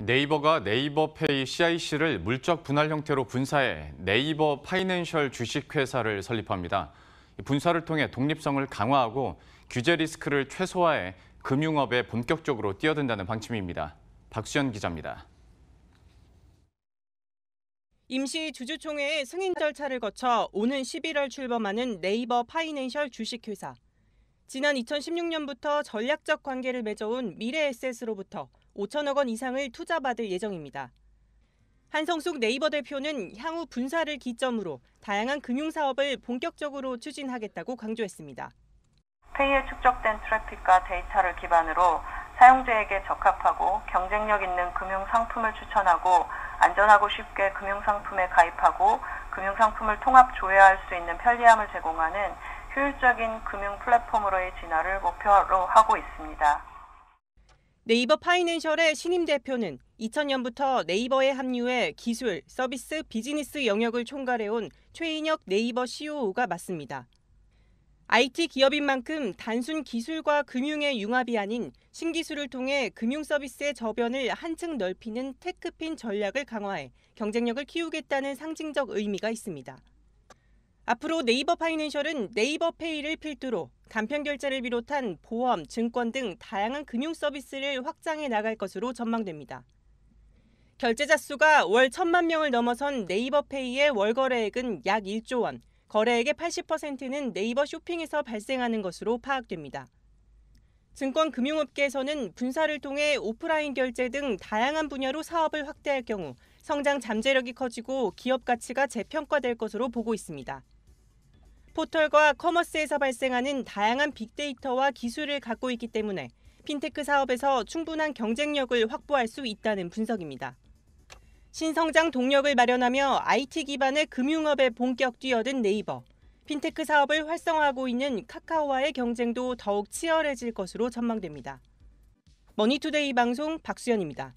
네이버가 네이버페이 CIC를 물적 분할 형태로 분사해 네이버 파이낸셜 주식회사를 설립합니다. 분사를 통해 독립성을 강화하고 규제 리스크를 최소화해 금융업에 본격적으로 뛰어든다는 방침입니다. 박수현 기자입니다. 임시 주주총회의 승인 절차를 거쳐 오는 11월 출범하는 네이버 파이낸셜 주식회사. 지난 2016년부터 전략적 관계를 맺어온 미래에셋으로부터 5천억 원 이상을 투자받을 예정입니다. 한성숙 네이버 대표는 향후 분사를 기점으로 다양한 금융 사업을 본격적으로 추진하겠다고 강조했습니다. 페이에 축적된 트래픽과 데이터를 기반으로 사용자에게 적합하고 경쟁력 있는 금융 상품을 추천하고 안전하고 쉽게 금융 상품에 가입하고 금융 상품을 통합 조회할 수 있는 편리함을 제공하는 효율적인 금융 플랫폼으로의 진화를 목표로 하고 있습니다. 네이버 파이낸셜의 신임 대표는 2000년부터 네이버에 합류해 기술, 서비스, 비즈니스 영역을 총괄해온 최인혁 네이버 COO가 e 맞습니다. IT 기업인 만큼 단순 기술과 금융의 융합이 아닌 신기술을 통해 금융 서비스의 저변을 한층 넓히는 테크핀 전략을 강화해 경쟁력을 키우겠다는 상징적 의미가 있습니다. 앞으로 네이버 파이낸셜은 네이버 페이를 필두로 간편 결제를 비롯한 보험, 증권 등 다양한 금융 서비스를 확장해 나갈 것으로 전망됩니다. 결제자 수가 월1 천만 명을 넘어선 네이버 페이의 월 거래액은 약 1조 원, 거래액의 80%는 네이버 쇼핑에서 발생하는 것으로 파악됩니다. 증권 금융업계에서는 분사를 통해 오프라인 결제 등 다양한 분야로 사업을 확대할 경우 성장 잠재력이 커지고 기업 가치가 재평가될 것으로 보고 있습니다. 포털과 커머스에서 발생하는 다양한 빅데이터와 기술을 갖고 있기 때문에 핀테크 사업에서 충분한 경쟁력을 확보할 수 있다는 분석입니다. 신성장 동력을 마련하며 IT 기반의 금융업에 본격 뛰어든 네이버. 핀테크 사업을 활성화하고 있는 카카오와의 경쟁도 더욱 치열해질 것으로 전망됩니다. 머니투데이 방송 박수현입니다.